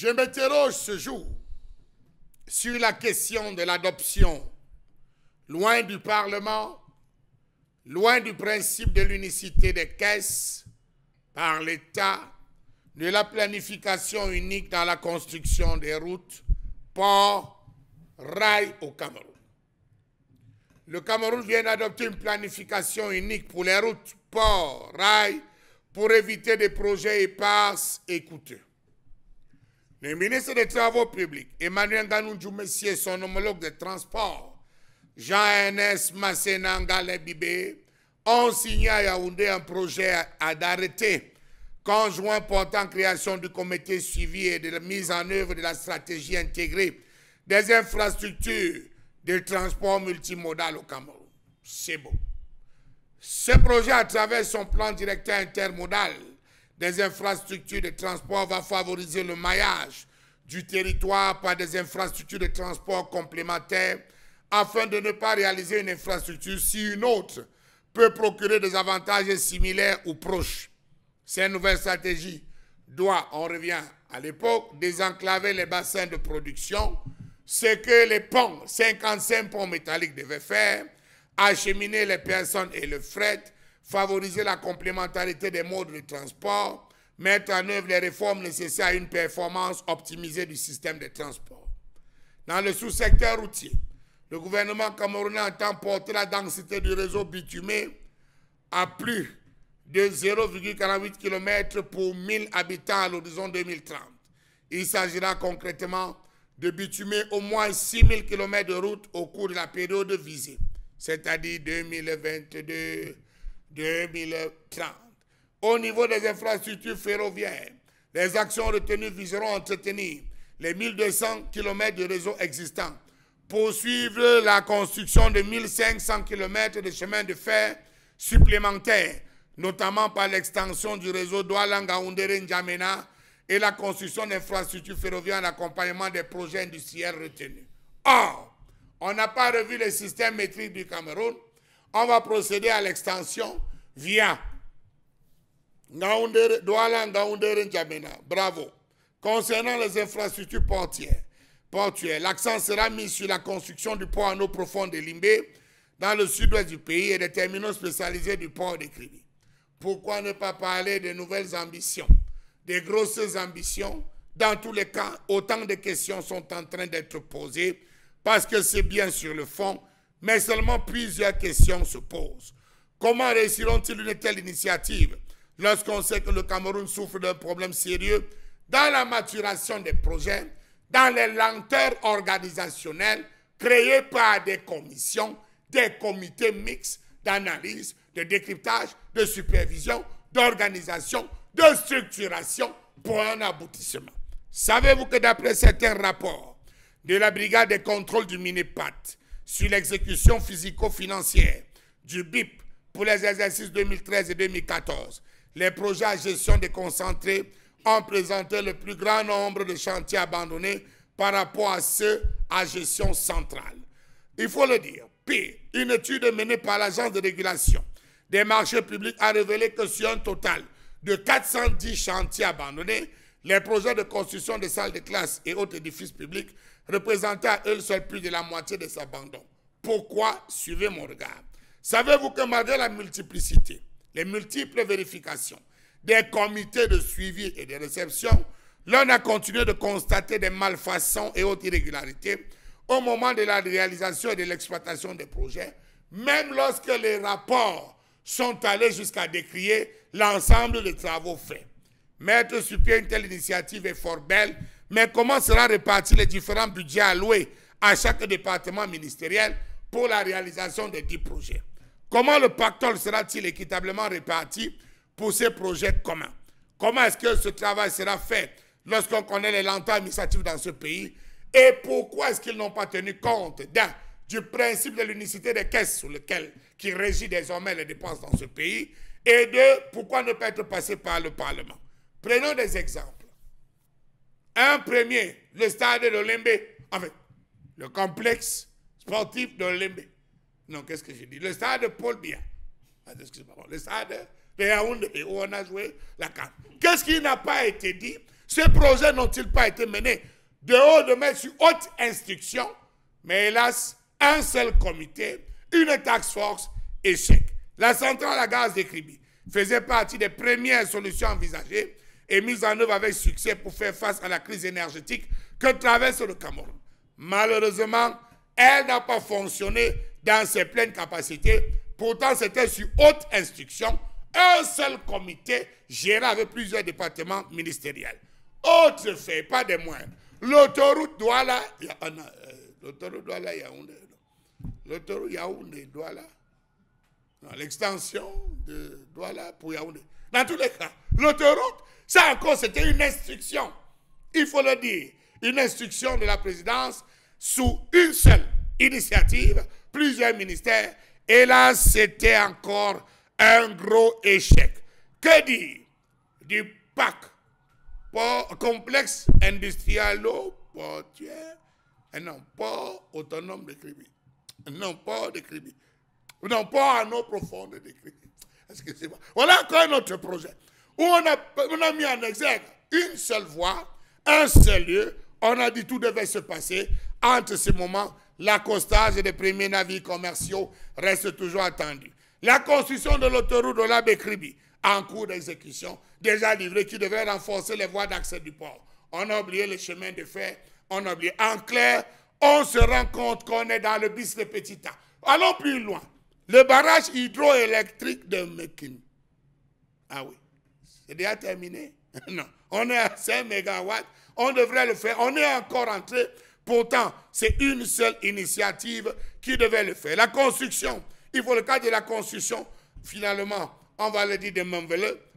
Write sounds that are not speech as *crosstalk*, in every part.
Je m'interroge ce jour sur la question de l'adoption, loin du Parlement, loin du principe de l'unicité des caisses par l'État, de la planification unique dans la construction des routes, ports, rails au Cameroun. Le Cameroun vient d'adopter une planification unique pour les routes, ports, rail pour éviter des projets épars et coûteux. Le ministre des Travaux publics, Emmanuel Ganoundjou Messier, son homologue des transports, Jean-Ernest nangale bibé ont signé à Yaoundé un projet à d'arrêter conjoint portant création du comité suivi et de la mise en œuvre de la stratégie intégrée des infrastructures de transport multimodal au Cameroun. C'est beau. Ce projet, à travers son plan directeur intermodal, des infrastructures de transport vont favoriser le maillage du territoire par des infrastructures de transport complémentaires afin de ne pas réaliser une infrastructure si une autre peut procurer des avantages similaires ou proches. Cette nouvelle stratégie doit, on revient à l'époque, désenclaver les bassins de production, ce que les ponts, 55 ponts métalliques devaient faire, acheminer les personnes et le fret, favoriser la complémentarité des modes de transport, mettre en œuvre les réformes nécessaires à une performance optimisée du système de transport. Dans le sous-secteur routier, le gouvernement camerounais entend porter la densité du réseau bitumé à plus de 0,48 km pour 1000 habitants à l'horizon 2030. Il s'agira concrètement de bitumer au moins 6000 km de route au cours de la période visée, c'est-à-dire 2022 2030. Au niveau des infrastructures ferroviaires, les actions retenues viseront à entretenir les 1200 km de réseau existants, poursuivre la construction de 1500 km de chemins de fer supplémentaires, notamment par l'extension du réseau doualanga Undere ndjamena et la construction d'infrastructures ferroviaires en accompagnement des projets industriels retenus. Or, on n'a pas revu le système métrique du Cameroun, on va procéder à l'extension via Douala, Ngaoundere, N'Djamena. Bravo. Concernant les infrastructures portuaires, l'accent sera mis sur la construction du port en eau profonde de Limbé dans le sud-ouest du pays et des terminaux spécialisés du port de Kribi. Pourquoi ne pas parler de nouvelles ambitions, des grosses ambitions Dans tous les cas, autant de questions sont en train d'être posées parce que c'est bien sur le fond mais seulement plusieurs questions se posent. Comment réussiront-ils une telle initiative lorsqu'on sait que le Cameroun souffre d'un problème sérieux dans la maturation des projets, dans les lenteurs organisationnelles créées par des commissions, des comités mixtes d'analyse, de décryptage, de supervision, d'organisation, de structuration pour un aboutissement. Savez-vous que d'après certains rapports de la brigade de contrôle du MINEPAT, sur l'exécution physico-financière du BIP pour les exercices 2013 et 2014. Les projets à gestion déconcentrée ont présenté le plus grand nombre de chantiers abandonnés par rapport à ceux à gestion centrale. Il faut le dire. puis une étude menée par l'Agence de régulation des marchés publics a révélé que sur un total de 410 chantiers abandonnés, les projets de construction de salles de classe et autres édifices publics représentaient à eux seuls plus de la moitié de cet abandon. Pourquoi Suivez mon regard. Savez-vous que malgré la multiplicité, les multiples vérifications, des comités de suivi et de réception, l'on a continué de constater des malfaçons et autres irrégularités au moment de la réalisation et de l'exploitation des projets, même lorsque les rapports sont allés jusqu'à décrier l'ensemble des travaux faits. Mettre sur pied une telle initiative est fort belle, mais comment sera réparti les différents budgets alloués à chaque département ministériel pour la réalisation des dix projets Comment le pactole sera-t-il équitablement réparti pour ces projets communs Comment est-ce que ce travail sera fait lorsqu'on connaît les lenteurs administratives dans ce pays Et pourquoi est-ce qu'ils n'ont pas tenu compte d'un du principe de l'unicité des caisses sur lequel qui régit désormais les dépenses dans ce pays et de pourquoi ne pas être passé par le Parlement. Prenons des exemples. Un premier, le stade de en enfin, le complexe sportif de l'Olimbe. Non, qu'est-ce que j'ai dit Le stade de Paul Bia. Ah, excusez-moi, le stade de Yaoundé où on a joué la carte. Qu'est-ce qui n'a pas été dit Ces projets n'ont-ils pas été menés de haut de main sur haute instruction Mais hélas, un seul comité, une taxe force, échec. La centrale à gaz de Kribi faisait partie des premières solutions envisagées est mise en œuvre avec succès pour faire face à la crise énergétique que traverse le Cameroun. Malheureusement, elle n'a pas fonctionné dans ses pleines capacités. Pourtant, c'était sur haute instruction, un seul comité géré avec plusieurs départements ministériels. Autre fait, pas des moins. L'autoroute Douala, euh, l'autoroute Douala Yaoundé, l'autoroute Yaoundé Douala, l'extension de Douala pour Yaoundé. Dans tous les cas, l'autoroute ça encore, c'était une instruction. Il faut le dire. Une instruction de la présidence sous une seule initiative, plusieurs ministères. Et là, c'était encore un gros échec. Que dire du PAC, complexe complexe industriel portuaire eh non, pas autonome de Kribi. non, pas de Kribi. non, pas en eau profonde de Kribi. Excusez-moi. Voilà encore un autre projet où on a, mis en exergue une seule voie, un seul lieu. On a dit tout devait se passer entre ces moments l'accostage des premiers navires commerciaux reste toujours attendu. La construction de l'autoroute de la Bécribi, en cours d'exécution, déjà livrée, qui devait renforcer les voies d'accès du port. On a oublié les chemins de fer, on a oublié. En clair, on se rend compte qu'on est dans le bis de petit A. Allons plus loin. Le barrage hydroélectrique de Mekin. Ah oui. C'est déjà terminé *laughs* Non. On est à 5 MW, On devrait le faire. On est encore entré, Pourtant, c'est une seule initiative qui devait le faire. La construction. Il faut le cas de la construction. Finalement, on va le dire de même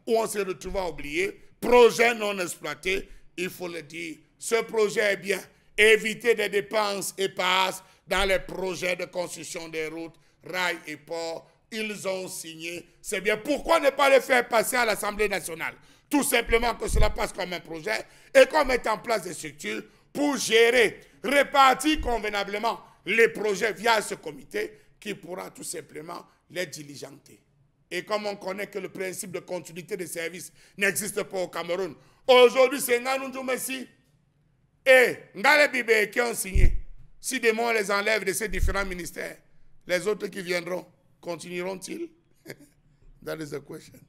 où on se retrouve à oublié. Projet non exploité, il faut le dire. Ce projet est bien. Éviter des dépenses et passes dans les projets de construction des routes, rails et ports ils ont signé. C'est bien. Pourquoi ne pas les faire passer à l'Assemblée nationale Tout simplement que cela passe comme un projet et qu'on mette en place des structures pour gérer, répartir convenablement les projets via ce comité qui pourra tout simplement les diligenter. Et comme on connaît que le principe de continuité des services n'existe pas au Cameroun, aujourd'hui c'est Ngannou Messi et Ngalé qui ont signé. Si demain on les enlève de ces différents ministères, les autres qui viendront Continue until *laughs* is the question.